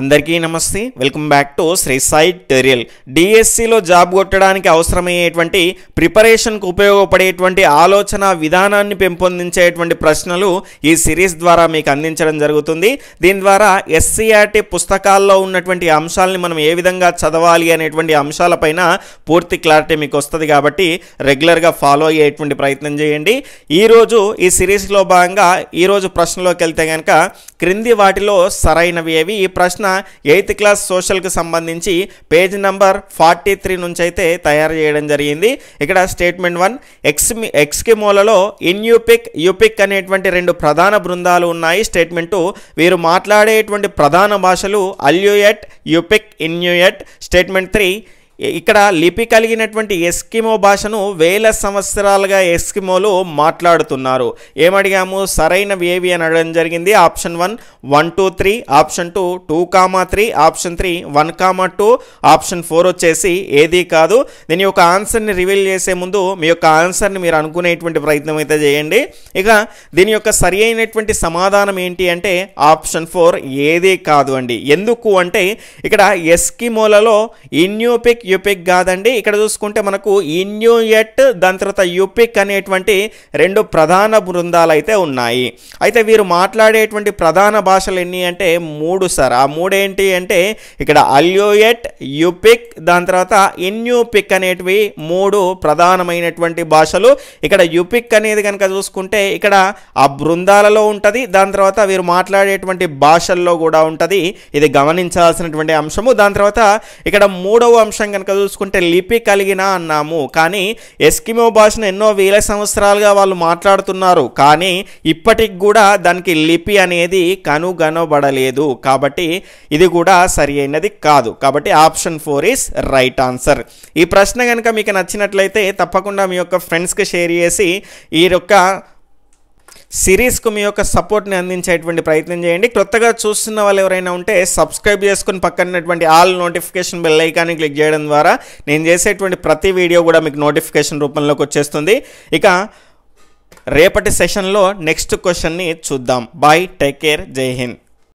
అందరికీ నమస్తే welcome back to Shri Sai టెరియల్ డిఎస్సిలో జాబ్ కొట్టడానికి అవసరమయ్యేటువంటి ప్రిపరేషన్కు ఉపయోగపడేటువంటి ఆలోచన విధానాన్ని పెంపొందించేటువంటి ప్రశ్నలు ఈ సిరీస్ ద్వారా మీకు అందించడం జరుగుతుంది దీని ద్వారా ఎస్సీఆర్టి పుస్తకాల్లో ఉన్నటువంటి అంశాలని మనం ఏ విధంగా చదవాలి అనేటువంటి అంశాలపైన పూర్తి క్లారిటీ మీకు వస్తుంది కాబట్టి రెగ్యులర్గా ఫాలో అయ్యేటువంటి ప్రయత్నం చేయండి ఈరోజు ఈ సిరీస్లో భాగంగా ఈరోజు ప్రశ్నలోకి వెళ్తే కనుక క్రింది వాటిలో సరైనవి ఏవి ఈ ప్రశ్న ప్రశ్న ఎయిత్ క్లాస్ సోషల్కి సంబంధించి పేజ్ నెంబర్ ఫార్టీ త్రీ నుంచి అయితే తయారు చేయడం జరిగింది ఇక్కడ స్టేట్మెంట్ వన్ ఎక్స్ ఎక్స్కిమోలలో ఇన్యూపిక్ యూపిక్ అనేటువంటి రెండు ప్రధాన బృందాలు ఉన్నాయి స్టేట్మెంట్ టూ వీరు మాట్లాడేటువంటి ప్రధాన భాషలు అల్యూయట్ యూపిక్ ఇన్యూయట్ స్టేట్మెంట్ త్రీ ఇక్కడ లిపి కలిగినటువంటి ఎస్కిమో భాషను వేల సంవత్సరాలుగా ఎస్కిమోలు మాట్లాడుతున్నారు ఏమడిగాము సరైనవి ఏవి అని అడగడం జరిగింది option one one two three option two two comma three option three one comma two option four వచ్చేసి ఏది కాదు దీని యొక్క ఆన్సర్ని రివీల్ చేసే ముందు మీ యొక్క ఆన్సర్ని మీరు అనుకునేటువంటి ప్రయత్నం అయితే చేయండి ఇక దీని యొక్క సరి అయినటువంటి సమాధానం ఏంటి అంటే ఆప్షన్ ఫోర్ ఏది కాదు అండి ఎందుకు అంటే ఇక్కడ ఎస్కిమోలలో ఇన్యూపిక్ యూపిక్ కాదండి ఇక్కడ చూసుకుంటే మనకు ఇన్యూయట్ దాని తర్వాత యూపిక్ అనేటువంటి రెండు ప్రధాన బృందాలు అయితే ఉన్నాయి అయితే వీరు మాట్లాడేటువంటి ప్రధాన భాషలు ఎన్ని అంటే మూడు సార్ ఆ మూడేంటి అంటే ఇక్కడ అల్యూయట్ యూపిక్ దాని తర్వాత ఇన్యూపిక్ అనేటివి మూడు ప్రధానమైనటువంటి భాషలు ఇక్కడ యూపిక్ అనేది కనుక చూసుకుంటే ఇక్కడ ఆ బృందాలలో ఉంటుంది దాని తర్వాత వీరు మాట్లాడేటువంటి భాషల్లో కూడా ఉంటుంది ఇది గమనించాల్సినటువంటి అంశము దాని తర్వాత ఇక్కడ మూడవ అంశం కనుక చూసుకుంటే లిపి కలిగిన అన్నాము కానీ ఎస్కిమో భాషను ఎన్నో వేల సంవత్సరాలుగా వాళ్ళు మాట్లాడుతున్నారు కానీ ఇప్పటికి కూడా దానికి లిపి అనేది కనుగనబడలేదు కాబట్టి ఇది కూడా సరి అయినది కాదు కాబట్టి option four is right answer ఈ ప్రశ్న కనుక మీకు నచ్చినట్లయితే తప్పకుండా మీ యొక్క ఫ్రెండ్స్కి షేర్ చేసి ఈ యొక్క సిరీస్కు మీ యొక్క సపోర్ట్ని అందించేటువంటి ప్రయత్నం చేయండి క్రొత్తగా చూస్తున్న వాళ్ళు ఎవరైనా ఉంటే సబ్స్క్రైబ్ చేసుకుని పక్కనటువంటి ఆల్ నోటిఫికేషన్ బెల్ ఐకాన్ని క్లిక్ చేయడం ద్వారా నేను చేసేటువంటి ప్రతి వీడియో కూడా మీకు నోటిఫికేషన్ రూపంలోకి వచ్చేస్తుంది ఇక రేపటి సెషన్లో నెక్స్ట్ క్వశ్చన్ని చూద్దాం బాయ్ టేక్ కేర్ జై హింద్